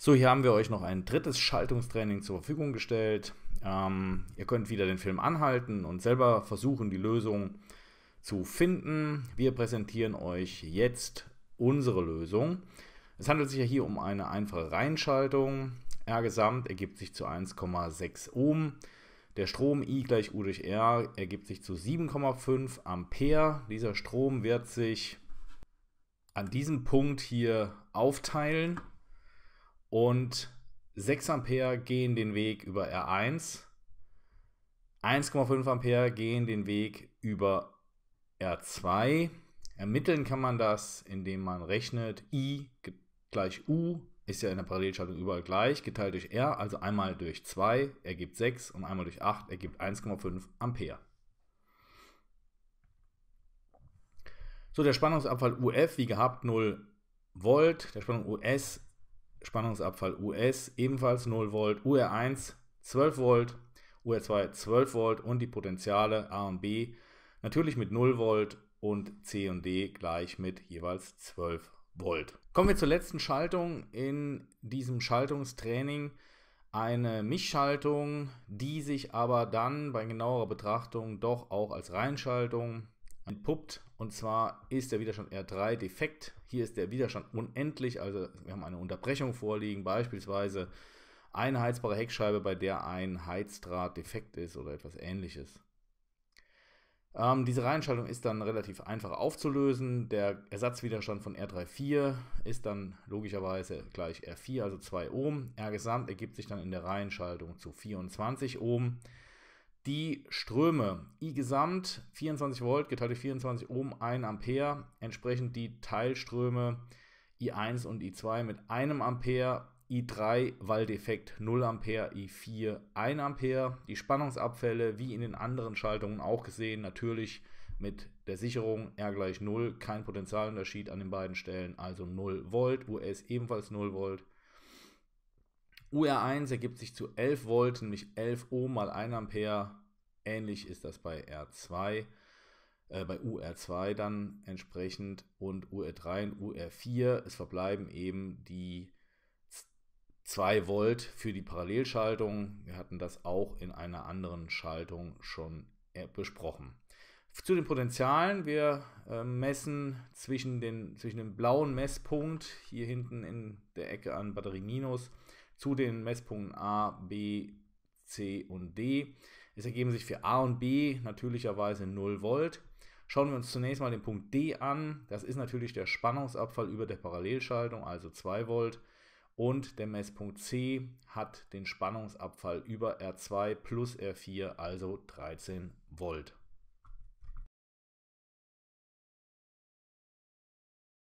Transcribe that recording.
So, hier haben wir euch noch ein drittes Schaltungstraining zur Verfügung gestellt. Ähm, ihr könnt wieder den Film anhalten und selber versuchen, die Lösung zu finden. Wir präsentieren euch jetzt unsere Lösung. Es handelt sich ja hier um eine einfache Reihenschaltung. R gesamt ergibt sich zu 1,6 Ohm. Der Strom I gleich U durch R ergibt sich zu 7,5 Ampere. Dieser Strom wird sich an diesem Punkt hier aufteilen und 6 Ampere gehen den Weg über R1. 1,5 Ampere gehen den Weg über R2. Ermitteln kann man das, indem man rechnet, I gleich U ist ja in der Parallelschaltung überall gleich, geteilt durch R, also einmal durch 2 ergibt 6 und einmal durch 8 ergibt 1,5 Ampere. So, der Spannungsabfall UF, wie gehabt, 0 Volt, der Spannung US Spannungsabfall US ebenfalls 0 Volt, UR1 12 Volt, UR2 12 Volt und die Potenziale A und B natürlich mit 0 Volt und C und D gleich mit jeweils 12 Volt. Kommen wir zur letzten Schaltung in diesem Schaltungstraining. Eine Mischschaltung, die sich aber dann bei genauerer Betrachtung doch auch als Reinschaltung entpuppt. Und zwar ist der Widerstand R3 defekt. Hier ist der Widerstand unendlich, also wir haben eine Unterbrechung vorliegen, beispielsweise eine heizbare Heckscheibe, bei der ein Heizdraht defekt ist oder etwas ähnliches. Ähm, diese Reihenschaltung ist dann relativ einfach aufzulösen. Der Ersatzwiderstand von R34 ist dann logischerweise gleich R4, also 2 Ohm. R gesamt ergibt sich dann in der Reihenschaltung zu 24 Ohm die Ströme. I gesamt 24 Volt geteilt durch 24 Ohm 1 Ampere. Entsprechend die Teilströme I1 und I2 mit 1 Ampere. I3 Walldefekt 0 Ampere, I4 1 Ampere. Die Spannungsabfälle, wie in den anderen Schaltungen auch gesehen, natürlich mit der Sicherung R gleich 0, kein Potentialunterschied an den beiden Stellen, also 0 Volt, US ebenfalls 0 Volt. UR1 ergibt sich zu 11 Volt, nämlich 11 Ohm mal 1 Ampere Ähnlich ist das bei R2, äh, bei UR2 dann entsprechend und UR3 und UR4. Es verbleiben eben die 2 Volt für die Parallelschaltung. Wir hatten das auch in einer anderen Schaltung schon äh, besprochen. Zu den Potenzialen. Wir äh, messen zwischen, den, zwischen dem blauen Messpunkt hier hinten in der Ecke an Batterie Minus zu den Messpunkten A, B, C und D. Es ergeben sich für A und B natürlicherweise 0 Volt. Schauen wir uns zunächst mal den Punkt D an. Das ist natürlich der Spannungsabfall über der Parallelschaltung, also 2 Volt. Und der Messpunkt C hat den Spannungsabfall über R2 plus R4, also 13 Volt.